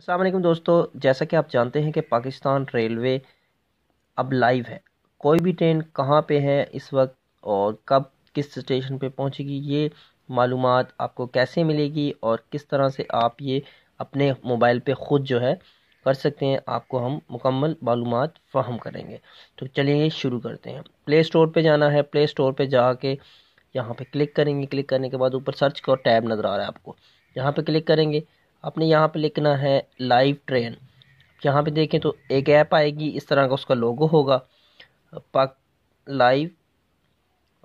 असलम दोस्तों जैसा कि आप जानते हैं कि पाकिस्तान रेलवे अब लाइव है कोई भी ट्रेन कहाँ पे है इस वक्त और कब किस स्टेशन पे पहुँचेगी ये मालूम आपको कैसे मिलेगी और किस तरह से आप ये अपने मोबाइल पे ख़ुद जो है कर सकते हैं आपको हम मुकम्मल मालूम फ़ाहम करेंगे तो चलिए शुरू करते हैं प्ले स्टोर पर जाना है प्ले स्टोर पर जाके यहाँ पर क्लिक करेंगे क्लिक करने के बाद ऊपर सर्च का टैब नज़र आ रहा है आपको यहाँ पर क्लिक करेंगे आपने यहाँ पे लिखना है लाइव ट्रेन यहाँ पे देखें तो एक ऐप आएगी इस तरह का उसका लोगो होगा पाक लाइव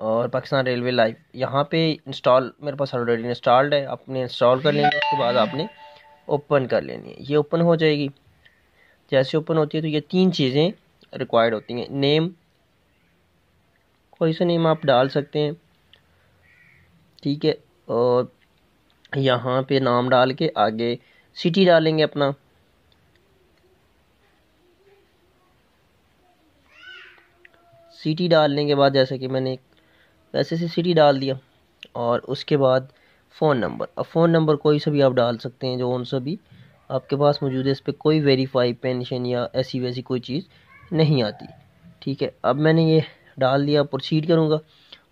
और पाकिस्तान रेलवे लाइव यहाँ पे इंस्टॉल मेरे पास ऑलरेडी इंस्टॉल्ड है आपने इंस्टॉल कर लेंगे उसके बाद आपने ओपन कर लेनी है ये ओपन हो जाएगी जैसे ओपन होती है तो ये तीन चीज़ें रिक्वायर्ड होती हैं नेम कोई सा नेम आप डाल सकते हैं ठीक है और यहाँ पे नाम डाल के आगे सिटी डालेंगे अपना सिटी डालने के बाद जैसे कि मैंने वैसे से सिटी डाल दिया और उसके बाद फ़ोन नंबर अब फ़ोन नंबर कोई सा भी आप डाल सकते हैं जो उन सा भी आपके पास मौजूद है इस पर कोई वेरीफाई पेंशन या ऐसी वैसी कोई चीज़ नहीं आती ठीक है अब मैंने ये डाल दिया प्रोसीड करूँगा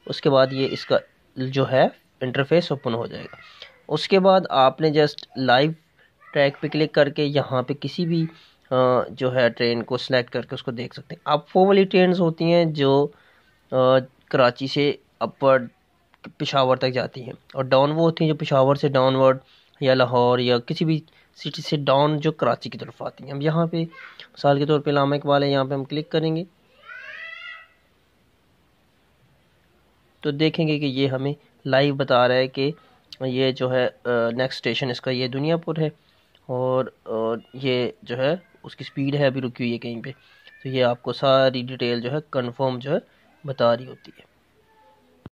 उसके बाद ये इसका जो है इंटरफेस ओपन हो जाएगा उसके बाद आपने जस्ट लाइव ट्रैक पे क्लिक करके यहाँ पे किसी भी जो है ट्रेन को सिलेक्ट करके उसको देख सकते हैं अब वो वाली ट्रेन होती हैं जो कराची से अपर पिशावर तक जाती हैं और डाउन वो होती हैं जो पिशावर से डाउनवर्ड या लाहौर या किसी भी सिटी से डाउन जो कराची की तरफ आती हैं अब यहाँ पे मिसाल के तौर पे लामा इकबाल है यहाँ पे हम क्लिक करेंगे तो देखेंगे कि ये हमें लाइव बता रहा है कि ये जो है नेक्स्ट स्टेशन इसका ये दुनियापुर है और, ये जो है उसकी स्पीड है अभी रुकी हुई है कहीं पे तो ये आपको सारी डिटेल जो है कंफर्म जो है बता रही होती है